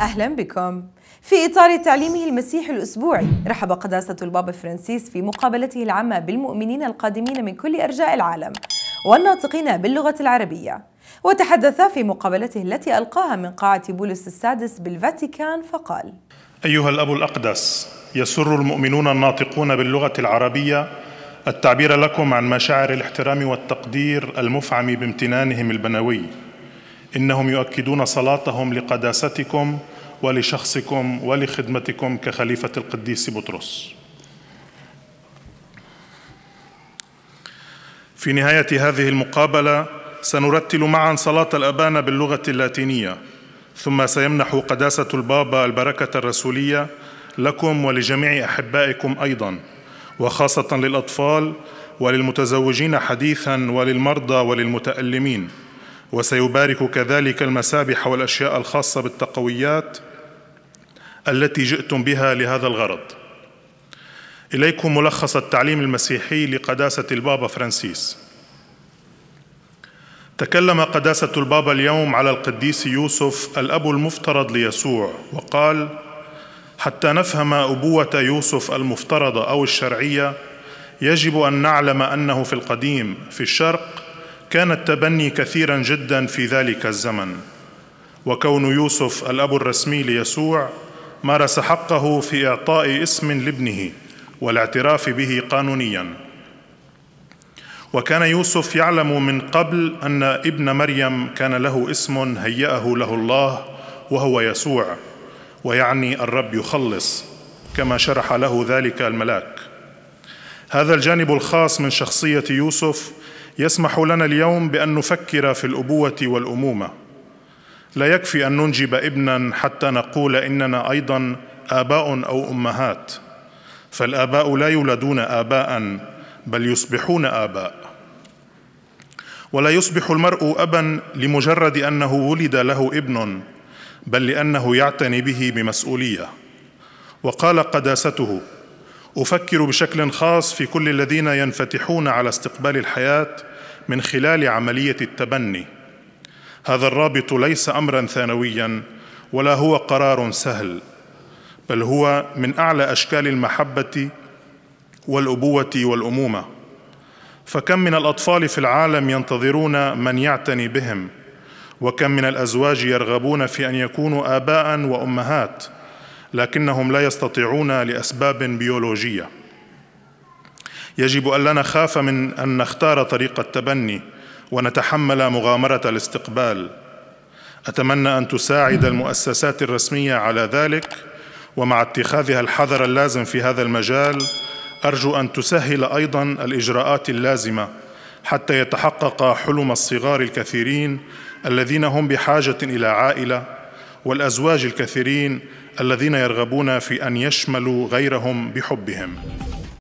أهلا بكم في إطار تعليمه المسيح الأسبوعي رحب قداسة البابا فرانسيس في مقابلته العامة بالمؤمنين القادمين من كل أرجاء العالم والناطقين باللغة العربية وتحدث في مقابلته التي ألقاها من قاعة بولس السادس بالفاتيكان فقال أيها الأب الأقدس يسر المؤمنون الناطقون باللغة العربية التعبير لكم عن مشاعر الاحترام والتقدير المفعم بامتنانهم البنوي إنهم يؤكدون صلاتهم لقداستكم ولشخصكم ولخدمتكم كخليفة القديس بطرس في نهاية هذه المقابلة سنرتل معا صلاة الأبانة باللغة اللاتينية ثم سيمنح قداسة البابا البركة الرسولية لكم ولجميع أحبائكم أيضا وخاصة للأطفال وللمتزوجين حديثا وللمرضى وللمتألمين وسيبارك كذلك المسابح والأشياء الخاصة بالتقويات التي جئتم بها لهذا الغرض إليكم ملخص التعليم المسيحي لقداسة البابا فرانسيس تكلم قداسة البابا اليوم على القديس يوسف الأب المفترض ليسوع وقال حتى نفهم أبوة يوسف المفترضة أو الشرعية يجب أن نعلم أنه في القديم في الشرق كان التبني كثيرا جدا في ذلك الزمن وكون يوسف الأب الرسمي ليسوع مارس حقه في إعطاء اسم لابنه والاعتراف به قانونيا وكان يوسف يعلم من قبل أن ابن مريم كان له اسم هيأه له الله وهو يسوع ويعني الرب يخلص كما شرح له ذلك الملاك هذا الجانب الخاص من شخصية يوسف يسمح لنا اليوم بأن نفكر في الأبوة والأمومة لا يكفي ان ننجب ابنا حتى نقول اننا ايضا اباء او امهات فالاباء لا يولدون اباء بل يصبحون اباء ولا يصبح المرء ابا لمجرد انه ولد له ابن بل لانه يعتني به بمسؤوليه وقال قداسته افكر بشكل خاص في كل الذين ينفتحون على استقبال الحياه من خلال عمليه التبني هذا الرابط ليس امرا ثانويا ولا هو قرار سهل بل هو من اعلى اشكال المحبه والابوه والامومه فكم من الاطفال في العالم ينتظرون من يعتني بهم وكم من الازواج يرغبون في ان يكونوا اباء وامهات لكنهم لا يستطيعون لاسباب بيولوجيه يجب ان لا نخاف من ان نختار طريق التبني ونتحمل مغامره الاستقبال اتمنى ان تساعد المؤسسات الرسميه على ذلك ومع اتخاذها الحذر اللازم في هذا المجال ارجو ان تسهل ايضا الاجراءات اللازمه حتى يتحقق حلم الصغار الكثيرين الذين هم بحاجه الى عائله والازواج الكثيرين الذين يرغبون في ان يشملوا غيرهم بحبهم